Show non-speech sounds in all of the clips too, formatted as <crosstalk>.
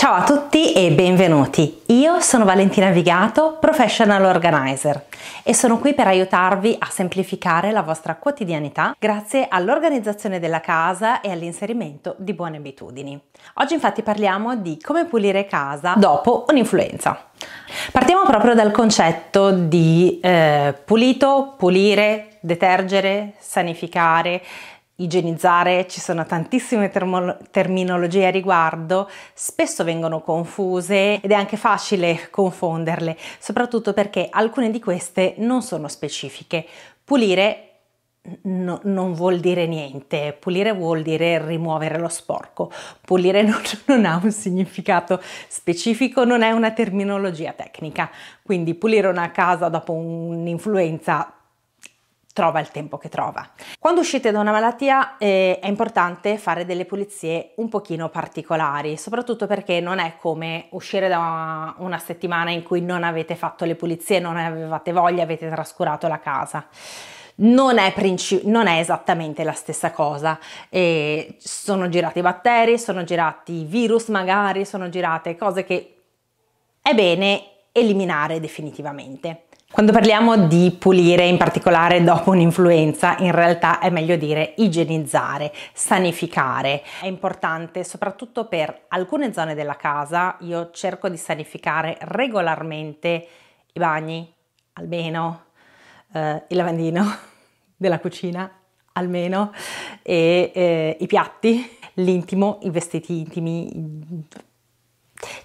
Ciao a tutti e benvenuti! Io sono Valentina Vigato, Professional Organizer e sono qui per aiutarvi a semplificare la vostra quotidianità grazie all'organizzazione della casa e all'inserimento di buone abitudini. Oggi infatti parliamo di come pulire casa dopo un'influenza. Partiamo proprio dal concetto di eh, pulito, pulire, detergere, sanificare, igienizzare, ci sono tantissime termo- terminologie a riguardo, spesso vengono confuse ed è anche facile <laughs> confonderle, soprattutto perché alcune di queste non sono specifiche. Pulire No, non vuol dire niente, pulire vuol dire rimuovere lo sporco, pulire non, <laughs> non, ha un significato specifico, non è una terminologia tecnica, quindi pulire una casa dopo un'influenza trova il tempo che trova. Quando uscite da una malattia eh, è importante fare delle pulizie un pochino particolari, soprattutto perché non è come uscire da una settimana in cui non avete fatto le pulizie, non avevate voglia, avete trascurato la casa. Non è, princip- non è, esattamente la stessa cosa. E sono girati batteri, sono girati virus magari, sono girate cose che è bene eliminare definitivamente. Quando parliamo di pulire, in particolare dopo un'influenza, in realtà è meglio dire igienizzare, sanificare. È importante soprattutto per alcune zone della casa, io cerco di sanificare regolarmente i bagni, almeno eh, il lavandino <laughs> della cucina, almeno, e eh, i piatti, l'intimo, i vestiti intimi,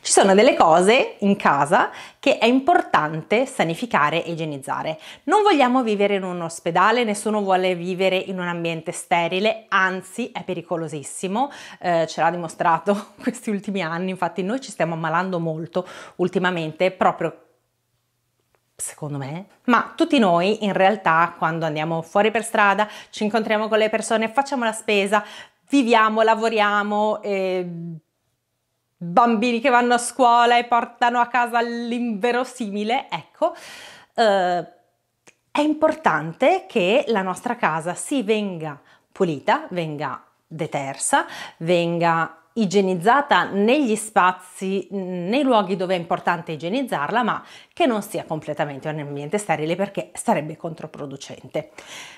ci sono delle cose in casa che è importante sanificare e igienizzare. Non vogliamo vivere in un ospedale, nessuno vuole vivere in un ambiente sterile, anzi è pericolosissimo, eh, ce l'ha dimostrato <laughs> questi ultimi anni, infatti noi ci stiamo ammalando molto ultimamente proprio secondo me. Ma tutti noi in realtà quando andiamo fuori per strada, ci incontriamo con le persone, facciamo la spesa, viviamo, lavoriamo, eh, bambini che vanno a scuola e portano a casa l'inverosimile, ecco, eh, è importante che la nostra casa si venga pulita, venga detersa, venga igienizzata negli spazi, nei luoghi dove è importante igienizzarla, ma che non sia completamente un ambiente sterile perché sarebbe controproducente.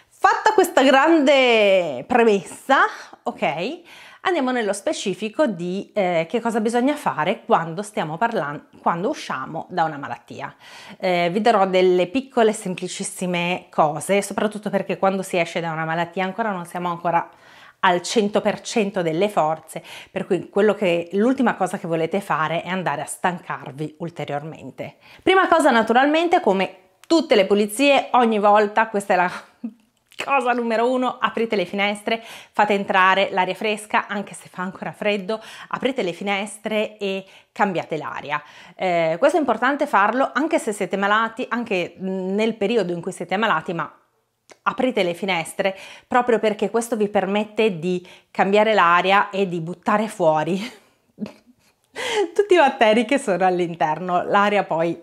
Fatta questa grande premessa, ok, Andiamo nello specifico di eh, che cosa bisogna fare quando, stiamo parlando, quando usciamo da una malattia. Eh, vi darò delle piccole semplicissime cose, soprattutto perché quando si esce da una malattia ancora non siamo ancora al 100% delle forze, per cui che, l'ultima cosa che volete fare è andare a stancarvi ulteriormente. Prima cosa naturalmente come tutte le pulizie ogni volta, questa è la Cosa numero uno, aprite le finestre, fate entrare l'aria fresca anche se fa ancora freddo, aprite le finestre e cambiate l'aria. Eh, questo è importante farlo anche se siete malati, anche mm, nel periodo in cui siete malati, ma aprite le finestre proprio perché questo vi permette di cambiare l'aria e di buttare fuori <laughs> tutti i batteri che sono all'interno. L'aria poi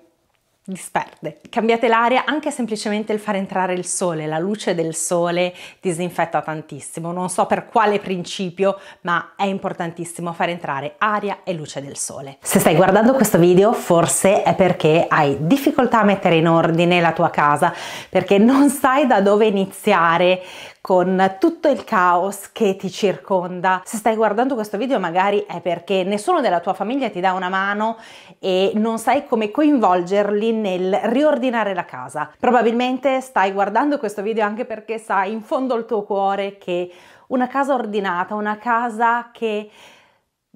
disperde. Cambiate l'aria, anche semplicemente il far entrare il sole, la luce del sole disinfetta tantissimo, non so per quale principio, ma è importantissimo far entrare aria e luce del sole. Se stai guardando questo video forse è perché hai difficoltà a mettere in ordine la tua casa, perché non sai da dove iniziare, con tutto il caos che ti circonda. Se stai guardando questo video magari è perché nessuno della tua famiglia ti dà una mano e non sai come coinvolgerli nel riordinare la casa. Probabilmente stai guardando questo video anche perché sai in fondo al tuo cuore che una casa ordinata, una casa che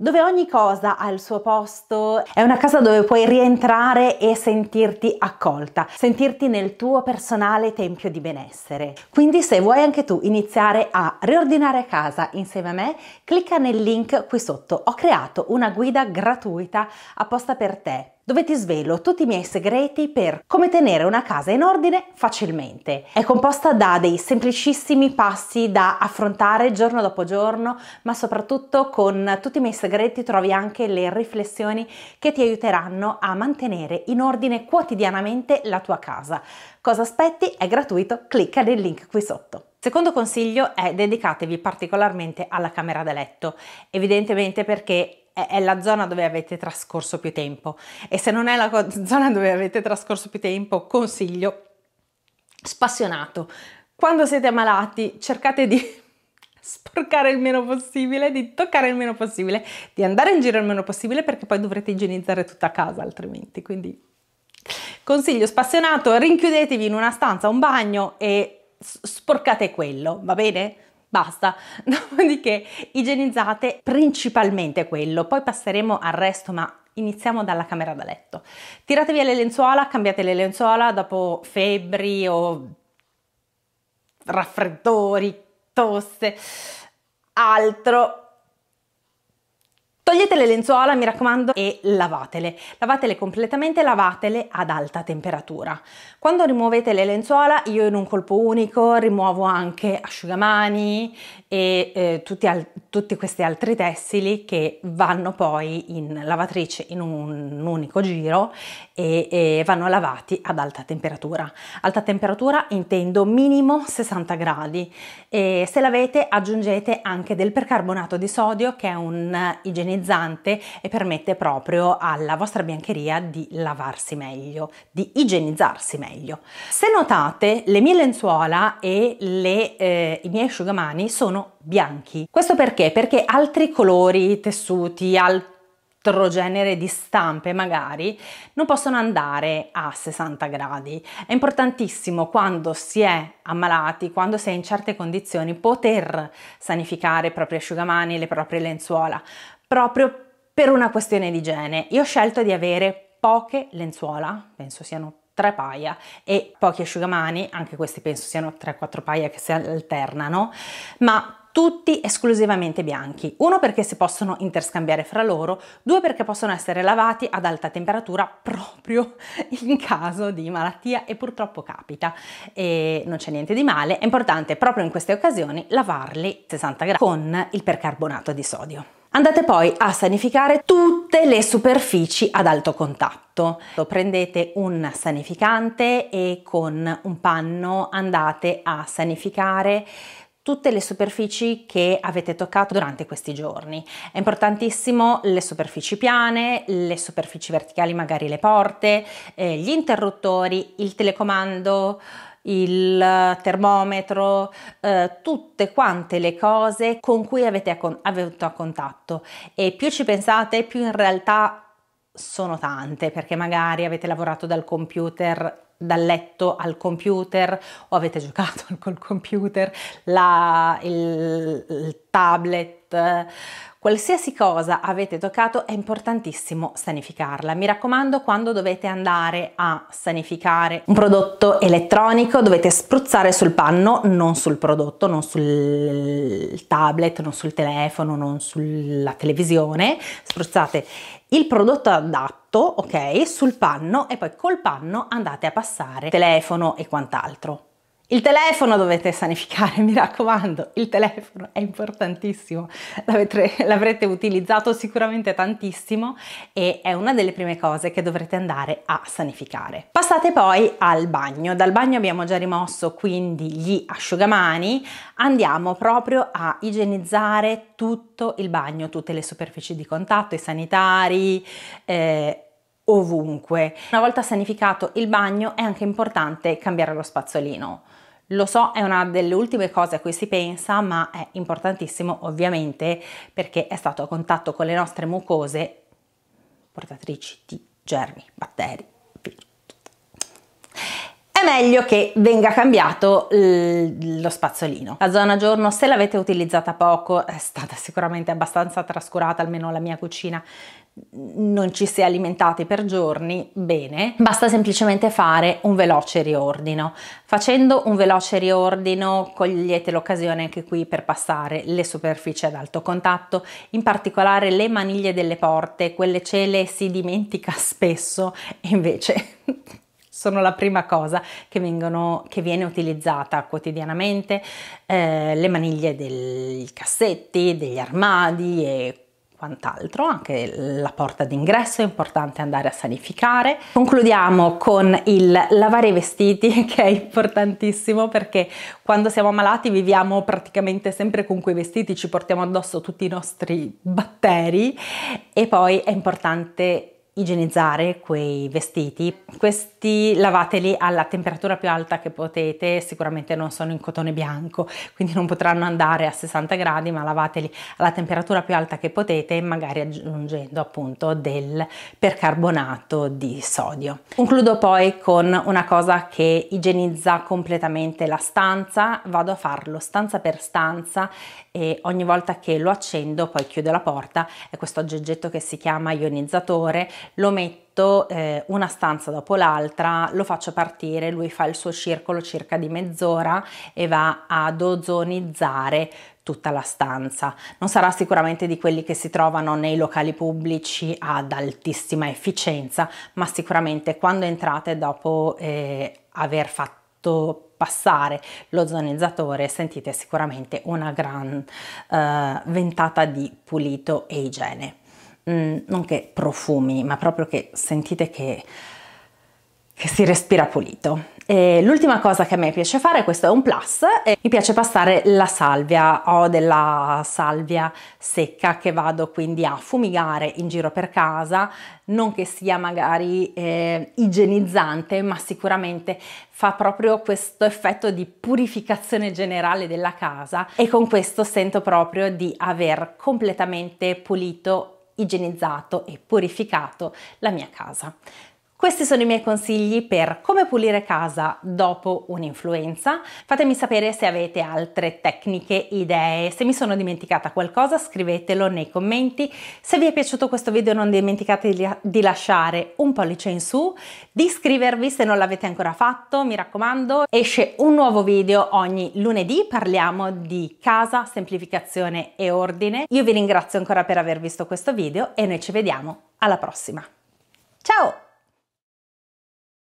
dove ogni cosa ha il suo posto, è una casa dove puoi rientrare e sentirti accolta, sentirti nel tuo personale tempio di benessere. Quindi se vuoi anche tu iniziare a riordinare casa insieme a me, clicca nel link qui sotto. Ho creato una guida gratuita apposta per te dove ti svelo tutti i miei segreti per come tenere una casa in ordine facilmente. È composta da dei semplicissimi passi da affrontare giorno dopo giorno, ma soprattutto con tutti i miei segreti trovi anche le riflessioni che ti aiuteranno a mantenere in ordine quotidianamente la tua casa. Cosa aspetti? È gratuito, clicca nel link qui sotto. Secondo consiglio è dedicatevi particolarmente alla camera da letto, evidentemente perché è la zona dove avete trascorso più tempo e se non è la <laughs> zona dove avete trascorso più tempo consiglio spassionato quando siete malati cercate di <laughs> sporcare il meno possibile, di toccare il meno possibile, di andare in giro il meno possibile perché poi dovrete igienizzare tutta casa altrimenti, quindi consiglio spassionato, rinchiudetevi in una stanza, un bagno e sporcate quello, va bene? Basta, <laughs> dopodiché igienizzate principalmente quello, poi passeremo al resto, ma iniziamo dalla camera da letto. Tirate via le lenzuola, cambiate le lenzuola dopo febbri o raffreddori, tosse, altro Togliete le lenzuola, mi raccomando, e lavatele. Lavatele completamente, lavatele ad alta temperatura. Quando rimuovete le lenzuola, io in un colpo unico rimuovo anche asciugamani e eh, tutti, al- tutti, questi altri tessili che vanno poi in lavatrice in un, un unico giro e, e vanno lavati ad alta temperatura. Alta temperatura intendo minimo 60 gradi. E se l'avete aggiungete anche del percarbonato di sodio che è un eh, igienizzante igienizzante e permette proprio alla vostra biancheria di lavarsi meglio, di igienizzarsi meglio. Se notate, le mie lenzuola e le, eh, i miei asciugamani sono bianchi. Questo perché? Perché altri colori, tessuti, altri genere di stampe magari non possono andare a 60 gradi. È importantissimo quando si è ammalati, quando si è in certe condizioni, poter sanificare i propri asciugamani, le proprie lenzuola, proprio per una questione di igiene. Io ho scelto di avere poche lenzuola, penso siano tre paia e pochi asciugamani, anche questi penso siano 3-4 paia che si alternano, ma tutti esclusivamente bianchi. Uno perché si possono interscambiare fra loro, due perché possono essere lavati ad alta temperatura proprio <laughs> in caso di malattia e purtroppo capita e non c'è niente di male. È importante proprio in queste occasioni lavarli 60 gradi con il percarbonato di sodio. Andate poi a sanificare tutte le superfici ad alto contatto. Prendete un sanificante e con un panno andate a sanificare tutte le superfici che avete toccato durante questi giorni. È importantissimo le superfici piane, le superfici verticali, magari le porte, eh, gli interruttori, il telecomando, il eh, termometro, eh, tutte quante le cose con cui avete a avuto a contatto e più ci pensate più in realtà sono tante perché magari avete lavorato dal computer dal letto al computer o avete giocato <laughs> col computer, la, il, il tablet, Qualsiasi cosa avete toccato è importantissimo sanificarla. Mi raccomando, quando dovete andare a sanificare un prodotto elettronico, dovete spruzzare sul panno, non sul prodotto, non sul tablet, non sul telefono, non sulla televisione. Spruzzate il prodotto adatto, ok, sul panno e poi col panno andate a passare telefono e quant'altro. Il telefono dovete sanificare, <laughs> mi raccomando, il telefono è importantissimo, l'avrete utilizzato sicuramente tantissimo e è una delle prime cose che dovrete andare a sanificare. Passate poi al bagno, dal bagno abbiamo già rimosso quindi gli asciugamani, andiamo proprio a igienizzare tutto il bagno, tutte le superfici di contatto, i sanitari, eh, ovunque. Una volta sanificato il bagno è anche importante cambiare lo spazzolino. Lo so, è una delle ultime cose a cui si pensa, ma è importantissimo ovviamente perché è stato a contatto con le nostre mucose portatrici di germi, batteri, È meglio che venga cambiato lo spazzolino. La zona giorno, se l'avete utilizzata poco, è stata sicuramente abbastanza trascurata, almeno la mia cucina non ci si è alimentati per giorni, bene, basta semplicemente fare un veloce riordino. Facendo un veloce riordino cogliete l'occasione anche qui per passare le superfici ad alto contatto, in particolare le maniglie delle porte, quelle cele si dimentica spesso invece <laughs> sono la prima cosa che, vengono, che viene utilizzata quotidianamente, eh, le maniglie dei cassetti, degli armadi e quant'altro, anche la porta d'ingresso è importante andare a sanificare. Concludiamo con il lavare i vestiti <laughs> che è importantissimo perché quando siamo malati viviamo praticamente sempre con quei vestiti, ci portiamo addosso tutti i nostri batteri e poi è importante igienizzare quei vestiti. Quest questi lavateli alla temperatura più alta che potete, sicuramente non sono in cotone bianco, quindi non potranno andare a 60 gradi, ma lavateli alla temperatura più alta che potete, magari aggiungendo appunto del percarbonato di sodio. Concludo poi con una cosa che igienizza completamente la stanza, vado a farlo stanza per stanza e ogni volta che lo accendo poi chiudo la porta, è questo aggeggetto che si chiama ionizzatore, lo metto letto eh, una stanza dopo l'altra, lo faccio partire, lui fa il suo circolo circa di mezz'ora e va ad ozonizzare tutta la stanza. Non sarà sicuramente di quelli che si trovano nei locali pubblici ad altissima efficienza, ma sicuramente quando entrate dopo eh, aver fatto passare l'ozonizzatore sentite sicuramente una gran eh, ventata di pulito e igiene. Mm, non che profumi, ma proprio che sentite che, che si respira pulito. L'ultima cosa che a me piace fare, questo è un plus, e mi piace passare la salvia, ho della salvia secca che vado quindi a fumigare in giro per casa, non che sia magari eh, igienizzante, ma sicuramente fa proprio questo effetto di purificazione generale della casa e con questo sento proprio di aver completamente pulito igienizzato e purificato la mia casa. Questi sono i miei consigli per come pulire casa dopo un'influenza. Fatemi sapere se avete altre tecniche, idee. Se mi sono dimenticata qualcosa scrivetelo nei commenti. Se vi è piaciuto questo video non dimenticate di lasciare un pollice in su, di iscrivervi se non l'avete ancora fatto, mi raccomando. Esce un nuovo video ogni lunedì, parliamo di casa, semplificazione e ordine. Io vi ringrazio ancora per aver visto questo video e noi ci vediamo alla prossima. Ciao!